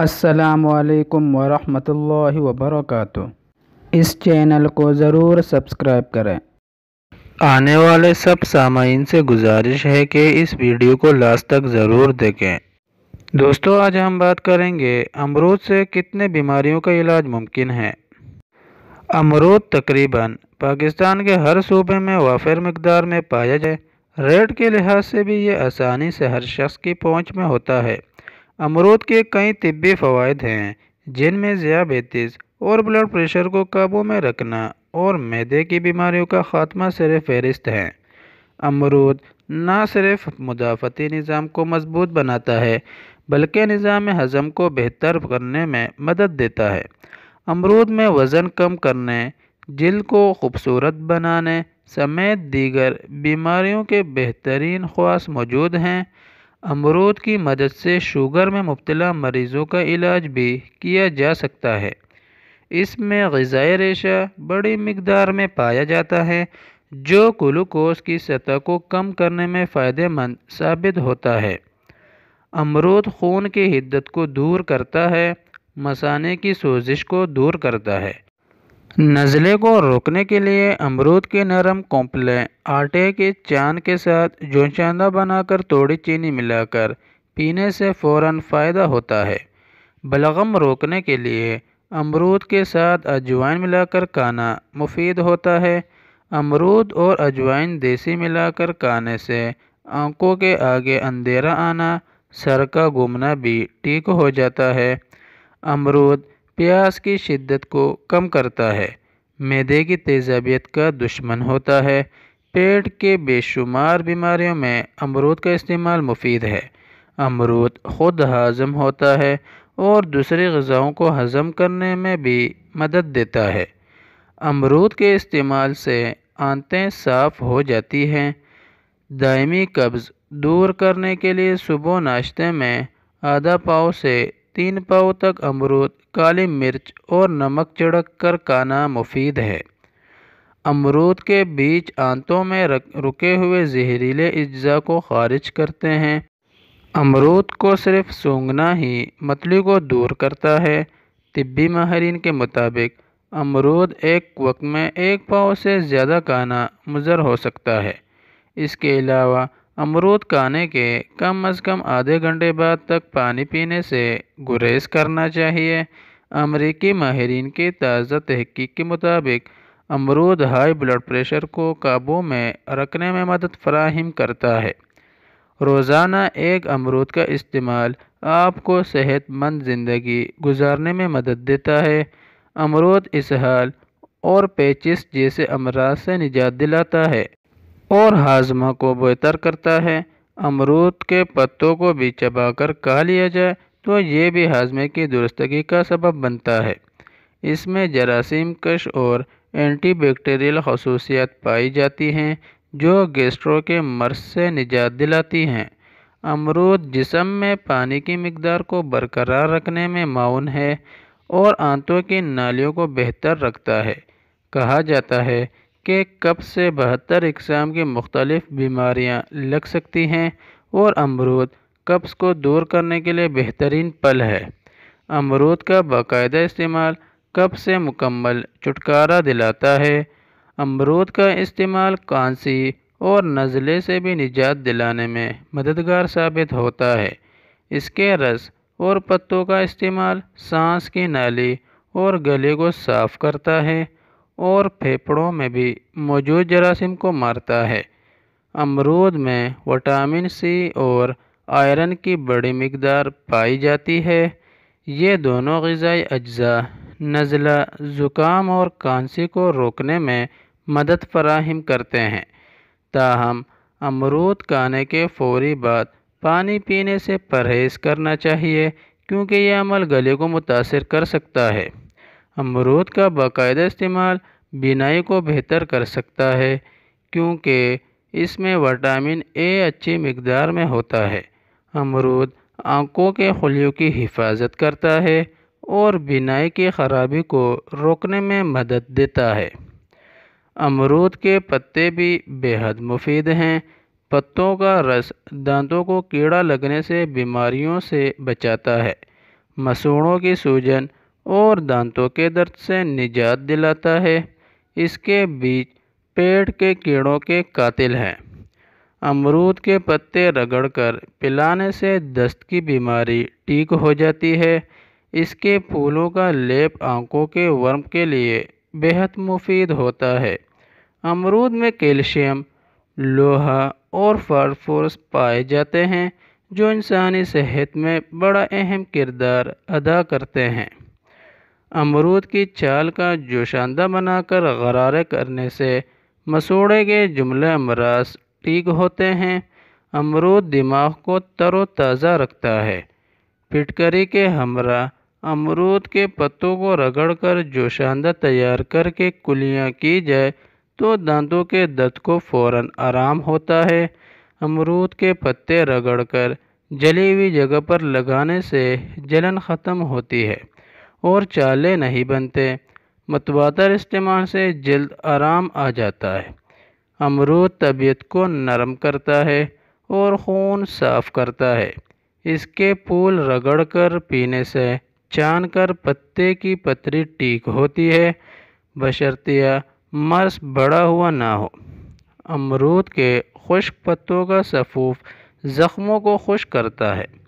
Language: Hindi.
असलकम वरहमल वबरक इस चैनल को ज़रूर सब्सक्राइब करें आने वाले सब सामाइन से गुजारिश है कि इस वीडियो को लास्ट तक ज़रूर देखें दोस्तों आज हम बात करेंगे अमरूद से कितने बीमारियों का इलाज मुमकिन है अमरूद तकरीबन पाकिस्तान के हर सूबे में वाफिर मकदार में पाया जाए रेट के लिहाज से भी ये आसानी से हर शख्स की पहुँच में होता है अमरूद के कई तिब्बी फवायद हैं जिनमें ज़ियाबेतीस और ब्लड प्रेशर को काबू में रखना और मैदे की बीमारियों का खात्मा सर फहरिस्त हैं अमरूद न सिर्फ मुदाफ़ती निज़ाम को मजबूत बनाता है बल्कि निज़ाम हज़म को बेहतर करने में मदद देता है अमरूद में वज़न कम करने जिल को खूबसूरत बनाने समेत दीगर बीमारियों के बेहतरीन ख्वास मौजूद हैं अमरूद की मदद से शुगर में मुबतला मरीज़ों का इलाज भी किया जा सकता है इसमें गज़ाई रेशा बड़ी मकदार में पाया जाता है जो ग्लूकोस की सतह को कम करने में फ़ायदेमंद साबित होता है अमरूद खून की हिद्दत को दूर करता है मसाने की सोजिश को दूर करता है नज़ले को रोकने के लिए अमरूद के नरम कोंपले आटे के चांद के साथ जोचांदा बनाकर थोड़ी चीनी मिलाकर पीने से फ़ौर फ़ायदा होता है बलगम रोकने के लिए अमरूद के साथ अजवाइन मिलाकर खाना मुफीद होता है अमरूद और अजवाइन देसी मिलाकर खाने से आंखों के आगे अंधेरा आना सर का घूमना भी ठीक हो जाता है अमरूद प्यास की शिद्दत को कम करता है मैदे की तेजाबियत का दुश्मन होता है पेट के बेशुमार बीमारियों में अमरूद का इस्तेमाल मुफीद है अमरूद ख़ुद हाजम होता है और दूसरी गज़ाओं को हज़म करने में भी मदद देता है अमरूद के इस्तेमाल से आंतें साफ़ हो जाती हैं दायमी कब्ज़ दूर करने के लिए सुबह नाश्ते में आधा पाव से तीन पाव तक अमरूद काली मिर्च और नमक चढ़क कर खाना मुफीद है अमरूद के बीच आंतों में रुके हुए जहरीले अज्जा को खारिज करते हैं अमरूद को सिर्फ सूंघना ही मतली को दूर करता है तिब्बी माहरीन के मुताबिक अमरूद एक वक्त में एक पाव से ज़्यादा खाना मुजर हो सकता है इसके अलावा अमरूद खाने के कम अज़ कम आधे घंटे बाद तक पानी पीने से गुरेज करना चाहिए अमरीकी माहरीन की ताज़ा तहकीक के मुताबिक अमरूद हाई ब्लड प्रेशर को काबू में रखने में मदद फराहम करता है रोज़ाना एक अमरूद का इस्तेमाल आपको सेहतमंद ज़िंदगी गुजारने में मदद देता है अमरूद इसहाल और पेचिस जैसे अमराज से निजात दिलाता है और हाजमा को बेहतर करता है अमरूद के पत्तों को भी चबाकर कहा लिया जाए तो ये भी हाजमे की दुरुस्तगी का सबब बनता है इसमें जरासीम कश और एंटीबैक्टीरियल खसूसियात पाई जाती हैं जो गेस्ट्रो के मर्ज से निजात दिलाती हैं अमरूद जिसम में पानी की मकदार को बरकरार रखने में माउन है और आंतों की नालियों को बेहतर रखता है कहा जाता है के कब्ज़ से बहत्तर इकसाम की मुख्तलिफ़ बीमारियाँ लग सकती हैं और अमरूद कब्ज़ को दूर करने के लिए बेहतरीन पल है अमरूद का बाकायदा इस्तेमाल कप से मुकम्मल छुटकारा दिलाता है अमरूद का इस्तेमाल कांसी और नज़ले से भी निजात दिलाने में मददगार साबित होता है इसके रस और पत्तों का इस्तेमाल सांस की नाली और गले को साफ़ करता है और फेफड़ों में भी मौजूद जरासीम को मारता है अमरूद में विटामिन सी और आयरन की बड़ी मकदार पाई जाती है ये दोनों गज़ाई अज्जा नज़ला ज़ुकाम और कांसी को रोकने में मदद फराहम करते हैं ताहम अमरूद खाने के फौरी बाद पानी पीने से परहेज़ करना चाहिए क्योंकि यह अमल गले को मुतासर कर सकता है अमरूद का बाकायदा इस्तेमाल बीनाई को बेहतर कर सकता है क्योंकि इसमें विटामिन ए अच्छी मकदार में होता है अमरूद आंखों के खुलियों की हिफाजत करता है और बीनाई की खराबी को रोकने में मदद देता है अमरूद के पत्ते भी बेहद मुफीद हैं पत्तों का रस दांतों को कीड़ा लगने से बीमारियों से बचाता है मसूड़ों की सूजन और दांतों के दर्द से निजात दिलाता है इसके बीज पेट के कीड़ों के कातिल हैं अमरूद के पत्ते रगड़कर पिलाने से दस्त की बीमारी ठीक हो जाती है इसके फूलों का लेप आंखों के वर्म के लिए बेहद मुफीद होता है अमरूद में कैल्शियम लोहा और फास्फोरस पाए जाते हैं जो इंसानी सेहत में बड़ा अहम किरदार अदा करते हैं अमरूद की छाल का जोशानदा बनाकर गरारे करने से मसूड़े के जुमले अमराज ठीक होते हैं अमरूद दिमाग को तरोताज़ा रखता है फिटकरी के हमरा अमरूद के पत्तों को रगड़कर जोशानदा तैयार करके कुलियाँ की जाए तो दांतों के दर्द को फौरन आराम होता है अमरूद के पत्ते रगड़कर जली हुई जगह पर लगाने से जलन ख़त्म होती है और चाले नहीं बनते मतवादर इस्तेमाल से जल्द आराम आ जाता है अमरूद तबीयत को नरम करता है और खून साफ़ करता है इसके फूल रगड़कर पीने से छान कर पत्ते की पतरी ठीक होती है बशर्तिया मर्स बड़ा हुआ ना हो अमरूद के खुश्क पत्तों का सफूफ ज़ख्मों को खुश करता है